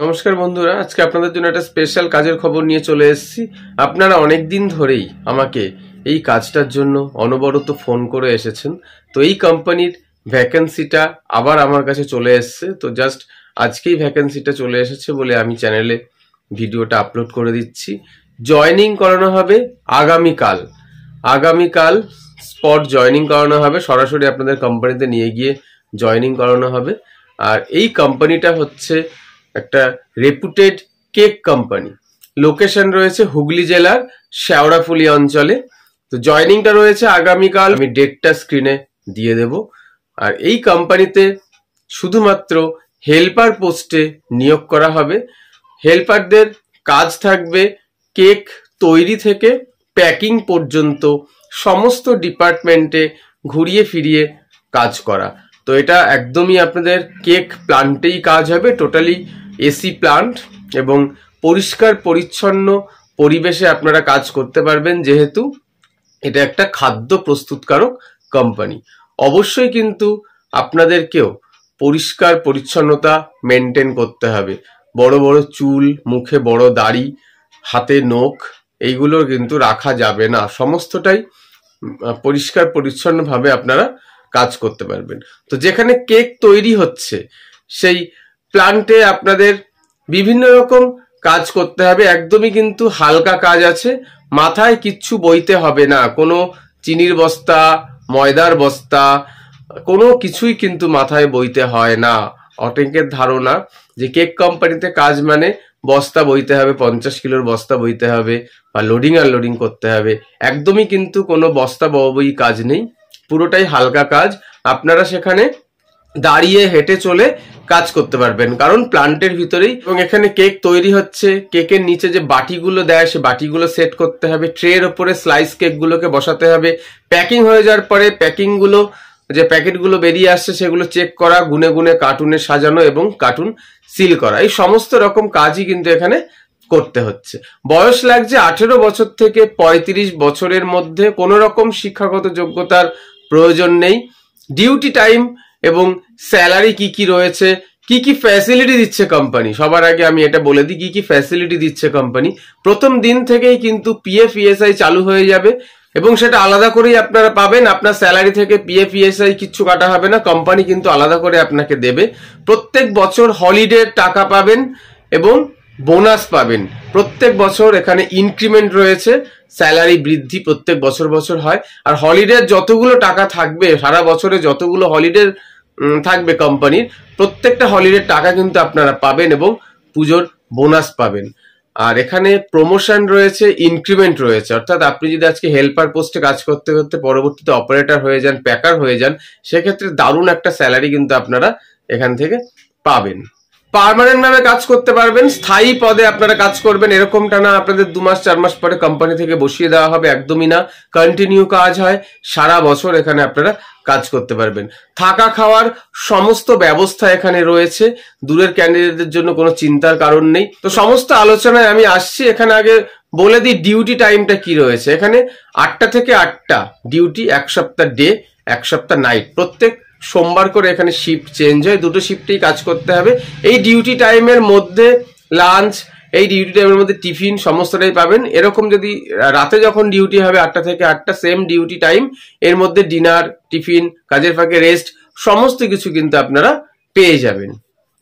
নমস্কার বন্ধুরা আজকে আপনাদের জন্য একটা স্পেশাল কাজের খবর নিয়ে চলে এসেছি আপনারা অনেক দিন ধরেই আমাকে এই কাজটার জন্য অনবরত ফোন করে এসেছেন তো এই কোম্পানির ভ্যাকেন্সিটা আবার আমার কাছে চলে এসছে তো জাস্ট আজকেই ভ্যাকেন্সিটা চলে এসেছে বলে আমি চ্যানেলে ভিডিওটা আপলোড করে দিচ্ছি জয়নিং করানো হবে আগামীকাল আগামীকাল স্পট জয়নিং করানো হবে সরাসরি আপনাদের কোম্পানিতে নিয়ে গিয়ে জয়নিং করানো হবে আর এই কোম্পানিটা হচ্ছে একটা রেপুটেড কেক কোম্পানি লোকেশন রয়েছে হুগলি জেলার শ্যাওড়াফুলি অঞ্চলে তো জয়নিংটা রয়েছে আগামীকাল আমি ডেটটা স্ক্রিনে দিয়ে দেব আর এই কোম্পানিতে শুধুমাত্র হেল্পার পোস্টে নিয়োগ করা হবে হেল্পারদের কাজ থাকবে কেক তৈরি থেকে প্যাকিং পর্যন্ত সমস্ত ডিপার্টমেন্টে ঘুরিয়ে ফিরিয়ে কাজ করা তো এটা একদমই আপনাদের কেক প্লান্টেই কাজ হবে টোটালি এসি প্লান্ট এবং পরিষ্কার পরিচ্ছন্ন পরিবেশে আপনারা কাজ করতে পারবেন যেহেতু এটা একটা খাদ্য প্রস্তুতকারক কোম্পানি অবশ্যই কিন্তু আপনাদেরকেও পরিষ্কার পরিচ্ছন্নতা মেনটেন করতে হবে বড় বড় চুল মুখে বড় দাড়ি হাতে নখ এইগুলো কিন্তু রাখা যাবে না সমস্তটাই পরিষ্কার পরিচ্ছন্নভাবে আপনারা কাজ করতে পারবেন তো যেখানে কেক তৈরি হচ্ছে সেই প্লান্টে আপনাদের বিভিন্ন রকম কাজ করতে হবে একদমই কিন্তু হালকা কাজ আছে মাথায় কিচ্ছু বইতে হবে না কোনো চিনির বস্তা ময়দার বস্তা কোনো কিছুই কিন্তু মাথায় বইতে হয় না অটেকের ধারণা যে কেক কোম্পানিতে কাজ মানে বস্তা বইতে হবে পঞ্চাশ কিলোর বস্তা বইতে হবে বা লোডিং আর লোডিং করতে হবে একদমই কিন্তু কোনো বস্তা বই কাজ নেই পুরোটাই হালকা কাজ আপনারা সেখানে দাঁড়িয়ে হেঁটে চলে কাজ করতে পারবেন কারণ প্লান্টের ভিতরেই এবং এখানে কেক তৈরি হচ্ছে কেকের নিচে যে বাটিগুলো দেয় সে বাটিগুলো সেট করতে হবে ট্রের ওপরে স্লাইস কেকগুলোকে বসাতে হবে প্যাকিং হয়ে যাওয়ার পরে প্যাকিংগুলো যে প্যাকেটগুলো বেরিয়ে আসছে সেগুলো চেক করা গুনে গুনে কার্টুনে সাজানো এবং কার্টুন সিল করা এই সমস্ত রকম কাজই কিন্তু এখানে করতে হচ্ছে বয়স লাগছে আঠেরো বছর থেকে ৩৫ বছরের মধ্যে কোনো রকম শিক্ষাগত যোগ্যতার প্রয়োজন নেই ডিউটি টাইম এবং স্যালারি কি কি রয়েছে কি কি ফ্যাসিলিটি দিচ্ছে কোম্পানি সবার আগে আমি এটা বলে দিই কি কি ফ্যাসিলিটি দিচ্ছে কোম্পানি প্রথম দিন থেকেই কিন্তু পিএফ ইএসআই চালু হয়ে যাবে এবং সেটা আলাদা করেই আপনারা পাবেন আপনার স্যালারি থেকে পিএফ ইএসআই কিচ্ছু কাটা হবে না কোম্পানি কিন্তু আলাদা করে আপনাকে দেবে প্রত্যেক বছর হলিডে টাকা পাবেন এবং বোনাস পাবেন প্রত্যেক বছর এখানে ইনক্রিমেন্ট রয়েছে স্যালারি বৃদ্ধি প্রত্যেক বছর বছর হয় আর হলিডের যতগুলো টাকা থাকবে সারা বছরে যতগুলো হলিডের থাকবে কোম্পানির প্রত্যেকটা হলিডে টাকা কিন্তু আপনারা পাবেন এবং পুজোর বোনাস পাবেন আর এখানে প্রমোশন রয়েছে ইনক্রিমেন্ট রয়েছে অর্থাৎ আপনি যদি আজকে হেল্পার পোস্টে কাজ করতে করতে পরবর্তীতে অপারেটর হয়ে যান প্যাকার হয়ে যান সেক্ষেত্রে দারুণ একটা স্যালারি কিন্তু আপনারা এখান থেকে পাবেন পারমানেন্ট ভাবে কাজ করতে পারবেন স্থায়ী পদে আপনারা কাজ করবেন এরকমটা না আপনাদের দু মাস চার মাস পরে কোম্পানি থেকে বসিয়ে দেওয়া হবে একদমই না কন্টিনিউ কাজ হয় সারা বছর এখানে আপনারা কাজ করতে পারবেন থাকা খাওয়ার সমস্ত ব্যবস্থা এখানে রয়েছে দূরের ক্যান্ডিডেটদের জন্য কোনো চিন্তার কারণ নেই তো সমস্ত আলোচনায় আমি আসছি এখানে আগে বলে দিই ডিউটি টাইমটা কি রয়েছে এখানে আটটা থেকে আটটা ডিউটি এক সপ্তাহ ডে এক সপ্তাহ নাইট প্রত্যেক সোমবার করে এখানে শিফট চেঞ্জ হয় দুটো শিফটেই কাজ করতে হবে এই ডিউটি টাইমের মধ্যে লাঞ্চ এই ডিউটি টাইমের মধ্যে টিফিন সমস্তটাই পাবেন এরকম যদি রাতে যখন ডিউটি হবে আটটা থেকে আটটা সেম ডিউটি টাইম এর মধ্যে ডিনার টিফিন কাজের ফাঁকে রেস্ট সমস্ত কিছু কিন্তু আপনারা পেয়ে যাবেন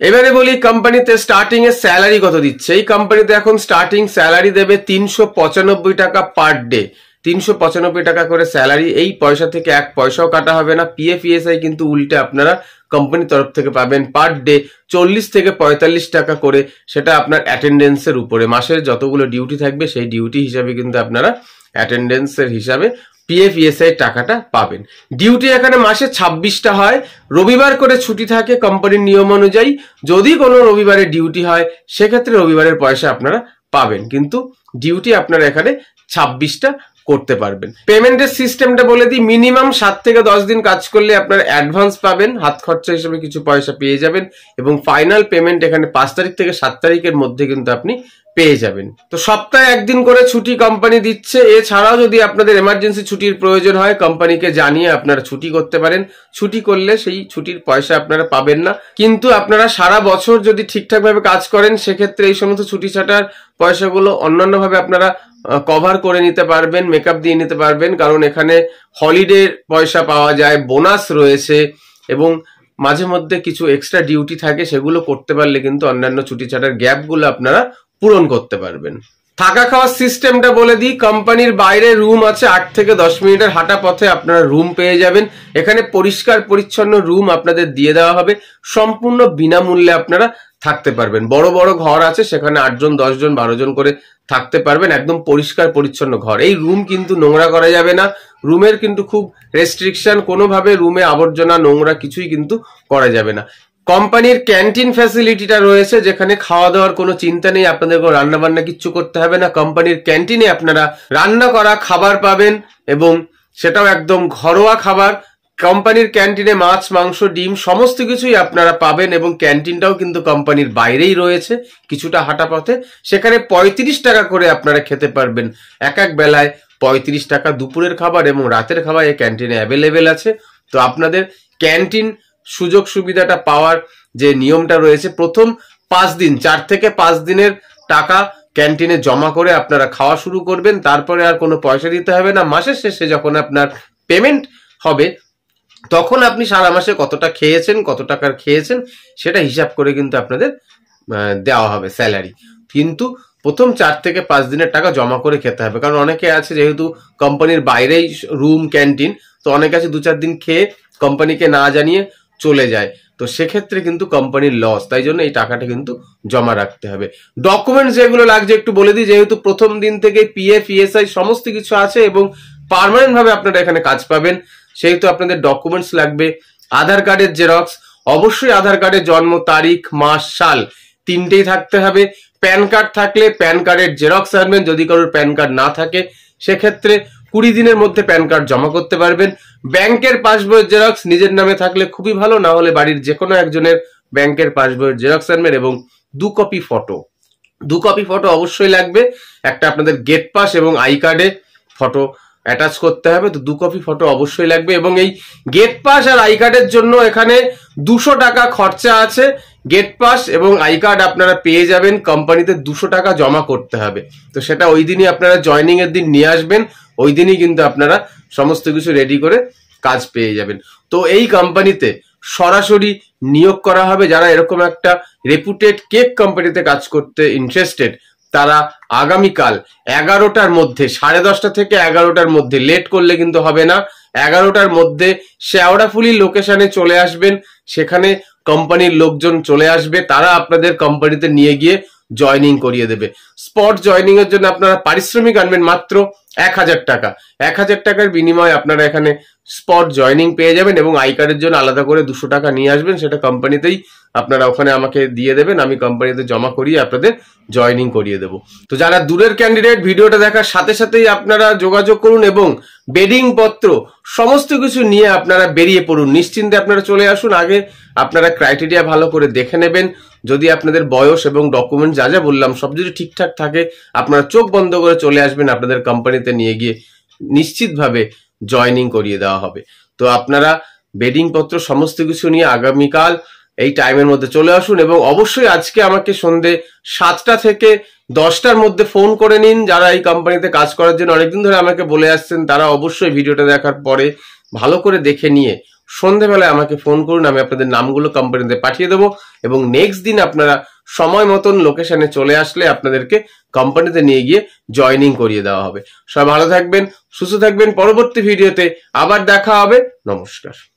এবারে বলি কোম্পানিতে স্টার্টিং এর স্যালারি কত দিচ্ছে এই কোম্পানিতে এখন স্টার্টিং স্যালারি দেবে তিনশো পঁচানব্বই টাকা পার ডে তিনশো পঁচানব্বই টাকা করে স্যালারি এই পয়সা থেকে এক পয়সাও কাটা হবে না পিএফ ইএসআই e কিন্তু উল্টে আপনারা কোম্পানির তরফ থেকে পাবেন পার ডে চল্লিশ থেকে পঁয়তাল্লিশ টাকা করে সেটা আপনার অ্যাটেন্ডেন্সের উপরে মাসের যতগুলো ডিউটি থাকবে সেই ডিউটি হিসাবে কিন্তু আপনারা অ্যাটেন্ডেন্সের হিসাবে পিএফ ইএসআই e টাকাটা পাবেন ডিউটি এখানে মাসে ছাব্বিশটা হয় রবিবার করে ছুটি থাকে কোম্পানির নিয়ম অনুযায়ী যদি কোনো রবিবারে ডিউটি হয় সেক্ষেত্রে রবিবারের পয়সা আপনারা পাবেন কিন্তু ডিউটি আপনারা এখানে ছাব্বিশটা করতে পারবেন পেমেন্টের সিস্টেমটা বলে দিই মিনিমাম সাত থেকে দশ দিন কাজ করলে আপনার অ্যাডভান্স পাবেন হাত খরচা হিসেবে কিছু পয়সা পেয়ে যাবেন এবং ফাইনাল পেমেন্ট এখানে পাঁচ তারিখ থেকে সাত তারিখের মধ্যে কিন্তু আপনি পেয়ে যাবেন তো সপ্তাহে একদিন করে ছুটি কোম্পানি দিচ্ছে এছাড়াও যদি আপনাদের এমার্জেন্সি ছুটির প্রয়োজন হয় কোম্পানিকে জানিয়ে আপনারা ছুটি করতে পারেন ছুটি করলে সেই ছুটির পয়সা আপনারা পাবেন না কিন্তু আপনারা সারা বছর যদি ঠিকঠাকভাবে কাজ করেন সেক্ষেত্রে এই সমস্ত ছুটি ছাটার পয়সাগুলো অন্যান্যভাবে আপনারা কভার করে নিতে পারবেন মেকআপ দিয়ে নিতে পারবেন কারণ এখানে হলিডে পয়সা পাওয়া যায় বোনাস রয়েছে এবং মাঝে মধ্যে কিছু এক্সট্রা ডিউটি থাকে সেগুলো করতে পারলে কিন্তু অন্যান্য ছুটি ছাটার গ্যাপগুলো আপনারা পূরণ করতে পারবেন থাকা খাওয়ার সিস্টেমটা বলে দিই কোম্পানির বাইরে রুম আছে আট থেকে দশ মিনিটের হাঁটা পথে আপনারা রুম পেয়ে যাবেন এখানে পরিষ্কার পরিচ্ছন্ন রুম আপনাদের দিয়ে দেওয়া হবে সম্পূর্ণ বিনামূল্যে আপনারা থাকতে পারবেন বড় বড় ঘর আছে সেখানে আটজন দশজন বারো জন করে থাকতে পারবেন একদম পরিষ্কার পরিচ্ছন্ন ঘর এই রুম কিন্তু নোংরা করা যাবে না রুমের কিন্তু খুব রেস্ট্রিকশন কোনোভাবে রুমে আবর্জনা নোংরা কিছুই কিন্তু করা যাবে না কোম্পানির ক্যান্টিন ফ্যাসিলিটিটা রয়েছে যেখানে খাওয়া দাওয়ার কোনো চিন্তা নেই আপনাদের কোনো রান্নাবান্না কিচ্ছু করতে হবে না কোম্পানির ক্যান্টিনে আপনারা রান্না করা খাবার পাবেন এবং সেটাও একদম ঘরোয়া খাবার কোম্পানির ক্যান্টিনে মাছ মাংস ডিম সমস্ত কিছুই আপনারা পাবেন এবং ক্যান্টিনটাও কিন্তু কোম্পানির বাইরেই রয়েছে কিছুটা হাঁটা পথে সেখানে পঁয়ত্রিশ টাকা করে আপনারা খেতে পারবেন এক এক বেলায় পঁয়ত্রিশ টাকা দুপুরের খাবার এবং রাতের খাবার এই ক্যান্টিনে অ্যাভেলেবেল আছে তো আপনাদের ক্যান্টিন সুযোগ সুবিধাটা পাওয়ার যে নিয়মটা রয়েছে প্রথম পাঁচ দিন চার থেকে পাঁচ দিনের টাকা ক্যান্টিনে জমা করে আপনারা খাওয়া শুরু করবেন তারপরে আর কোনো পয়সা দিতে হবে না মাসের শেষে যখন আপনার পেমেন্ট হবে তখন আপনি সারা মাসে কতটা খেয়েছেন কত টাকার খেয়েছেন সেটা হিসাব করে কিন্তু আপনাদের দেওয়া হবে স্যালারি কিন্তু প্রথম চার থেকে পাঁচ দিনের টাকা জমা করে খেতে হবে কারণ অনেকে আছে যেহেতু কোম্পানির বাইরেই রুম ক্যান্টিন তো অনেকে আছে দু চার দিন খেয়ে কোম্পানিকে না জানিয়ে চলে যায় তো সেক্ষেত্রে কিন্তু কোম্পানির লস তাই জন্য এই টাকাটা কিন্তু জমা রাখতে হবে ডকুমেন্টস যেগুলো লাগছে একটু বলে দিই যেহেতু প্রথম দিন থেকে পিএফ ইএসআই সমস্ত কিছু আছে এবং পারমানেন্ট ভাবে আপনারা এখানে কাজ পাবেন সেহেতু আপনাদের ডকুমেন্টস লাগবে আধার কার্ডের জেরক্স অবশ্যই আধার কার্ডের জন্ম তারিখ মাস সাল তিনটেই থাকতে হবে প্যান কার্ড থাকলে প্যান কার্ডের জেরক্স আনবেন যদি কারোর প্যান কার্ড না থাকে সেক্ষেত্রে কুড়ি দিনের মধ্যে প্যান কার্ড জমা করতে পারবেন ব্যাংকের পাসবইয়ের জেরক্স নিজের নামে থাকলে খুবই ভালো না হলে বাড়ির যে কোনো একজনের ব্যাংকের পাসবইয়ের জেরক্স আনবেন এবং দু কপি ফটো দু কপি ফটো অবশ্যই লাগবে একটা আপনাদের গেট পাস এবং আই কার্ডে ফটো অ্যাটাচ করতে হবে তো দু কপি ফটো অবশ্যই লাগবে এবং এই গেট পাস আর আই কার্ডের জন্য এখানে দুশো টাকা খরচা আছে গেট পাস এবং আই কার্ড আপনারা পেয়ে যাবেন কোম্পানিতে দুশো টাকা জমা করতে হবে তো সেটা ওই দিনই আপনারা জয়নিং এর দিন নিয়ে আসবেন ওই দিনই কিন্তু আপনারা সমস্ত কিছু রেডি করে কাজ পেয়ে যাবেন তো এই কোম্পানিতে সরাসরি নিয়োগ করা হবে যারা এরকম একটা রেপুটেড কেক কোম্পানিতে কাজ করতে ইন্টারেস্টেড তারা আগামীকাল এগারোটার মধ্যে সাড়ে দশটা থেকে এগারোটার মধ্যে লেট করলে কিন্তু হবে না এগারোটার মধ্যে শ্যাওড়াফুলি লোকেশনে চলে আসবেন সেখানে কোম্পানির লোকজন চলে আসবে তারা আপনাদের কোম্পানিতে নিয়ে গিয়ে জয়নিং করিয়ে দেবে স্পট জয়নিং এর জন্য আপনারা পারিশ্রমিক আনবেন মাত্র এক হাজার টাকা এক হাজার টাকার বিনিময়ে আপনারা এখানে স্পট জয়নিং পেয়ে যাবেন এবং আই কার্ডের জন্য আলাদা করে দুশো টাকা নিয়ে আসবেন সেটা কোম্পানিতেই আপনারা ওখানে আমাকে দিয়ে দেবেন আমি কোম্পানিতে জমা করিয়ে আপনাদের জয়নিং করিয়ে দেবো তো যারা দূরের ক্যান্ডিডেট ভিডিওটা দেখার সাথে সাথেই আপনারা যোগাযোগ করুন এবং বেডিং পত্র সমস্ত কিছু নিয়ে আপনারা বেরিয়ে পড়ুন নিশ্চিন্তে আপনারা চলে আসুন আগে আপনারা ক্রাইটেরিয়া ভালো করে দেখে নেবেন যদি আপনাদের বয়স এবং ডকুমেন্ট যা যা বললাম সব যদি ঠিকঠাক থাকে আপনারা চোখ বন্ধ করে চলে আসবেন আপনাদের কোম্পানিতে নিয়ে গিয়ে নিশ্চিতভাবে জয়নিং করিয়ে দেওয়া হবে তো আপনারা বেডিং পত্র সমস্ত কিছু নিয়ে আগামীকাল এই টাইমের মধ্যে চলে আসুন এবং অবশ্যই আজকে আমাকে সন্ধে সাতটা থেকে দশটার মধ্যে ফোন করে নিন যারা এই কোম্পানিতে কাজ করার জন্য অনেকদিন ধরে আমাকে বলে আসছেন তারা অবশ্যই ভিডিওটা দেখার পরে ভালো করে দেখে নিয়ে সন্ধেবেলায় আমাকে ফোন করুন আমি আপনাদের নামগুলো কোম্পানিতে পাঠিয়ে দেবো এবং নেক্সট দিন আপনারা সময় মতন লোকেশনে চলে আসলে আপনাদেরকে কোম্পানিতে নিয়ে গিয়ে জয়নিং করিয়ে দেওয়া হবে সবাই ভালো থাকবেন সুস্থ থাকবেন পরবর্তী ভিডিওতে আবার দেখা হবে নমস্কার